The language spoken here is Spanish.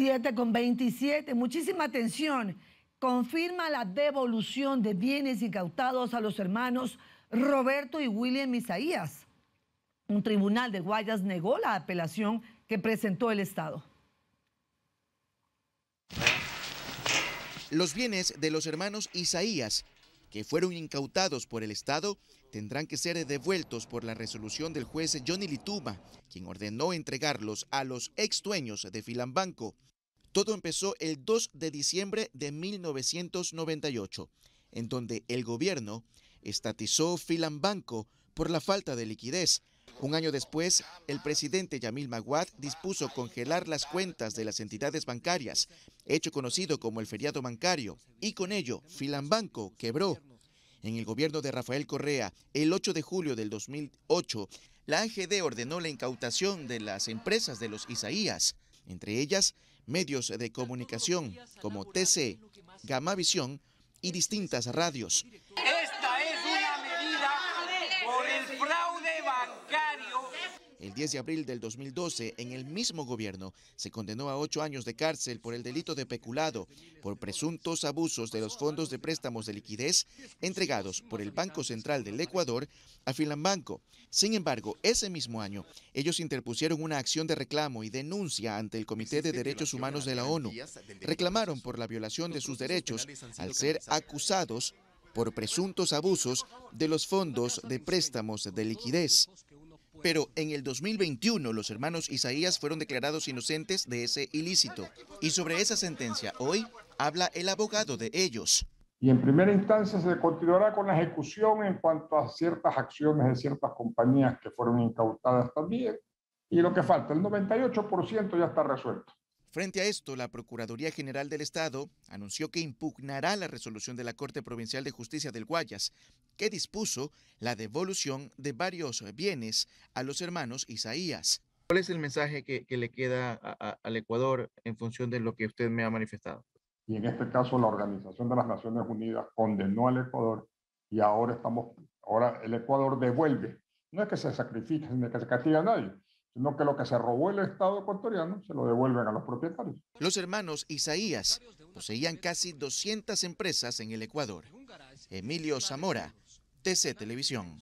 7 con 27. Muchísima atención. Confirma la devolución de bienes incautados a los hermanos Roberto y William Isaías. Un tribunal de Guayas negó la apelación que presentó el Estado. Los bienes de los hermanos Isaías que fueron incautados por el Estado tendrán que ser devueltos por la resolución del juez Johnny Lituma, quien ordenó entregarlos a los ex dueños de Filambanco. Todo empezó el 2 de diciembre de 1998, en donde el gobierno estatizó Filambanco por la falta de liquidez. Un año después, el presidente Yamil Maguad dispuso congelar las cuentas de las entidades bancarias, hecho conocido como el feriado bancario, y con ello Filambanco quebró. En el gobierno de Rafael Correa, el 8 de julio del 2008, la AGD ordenó la incautación de las empresas de los Isaías, entre ellas medios de comunicación como TC, Gamavisión y distintas radios. Esta es una medida por el fraude bancario el 10 de abril del 2012, en el mismo gobierno, se condenó a ocho años de cárcel por el delito de peculado por presuntos abusos de los fondos de préstamos de liquidez entregados por el Banco Central del Ecuador a Filambanco. Sin embargo, ese mismo año, ellos interpusieron una acción de reclamo y denuncia ante el Comité de Derechos Humanos de la ONU. Reclamaron por la violación de sus derechos al ser acusados por presuntos abusos de los fondos de préstamos de liquidez. Pero en el 2021 los hermanos Isaías fueron declarados inocentes de ese ilícito. Y sobre esa sentencia hoy habla el abogado de ellos. Y en primera instancia se continuará con la ejecución en cuanto a ciertas acciones de ciertas compañías que fueron incautadas también. Y lo que falta, el 98% ya está resuelto. Frente a esto, la Procuraduría General del Estado anunció que impugnará la resolución de la Corte Provincial de Justicia del Guayas, que dispuso la devolución de varios bienes a los hermanos Isaías. ¿Cuál es el mensaje que, le queda al Ecuador en función de lo que usted me ha manifestado? Y en este caso, la Organización de las Naciones Unidas condenó al Ecuador y ahora estamos, ahora el Ecuador devuelve. No es que se sacrifique, no que se castiga a nadie, sino que lo que se robó el Estado ecuatoriano se lo devuelven a los propietarios. Los hermanos Isaías poseían casi 200 empresas en el Ecuador. Emilio Zamora, TC Televisión.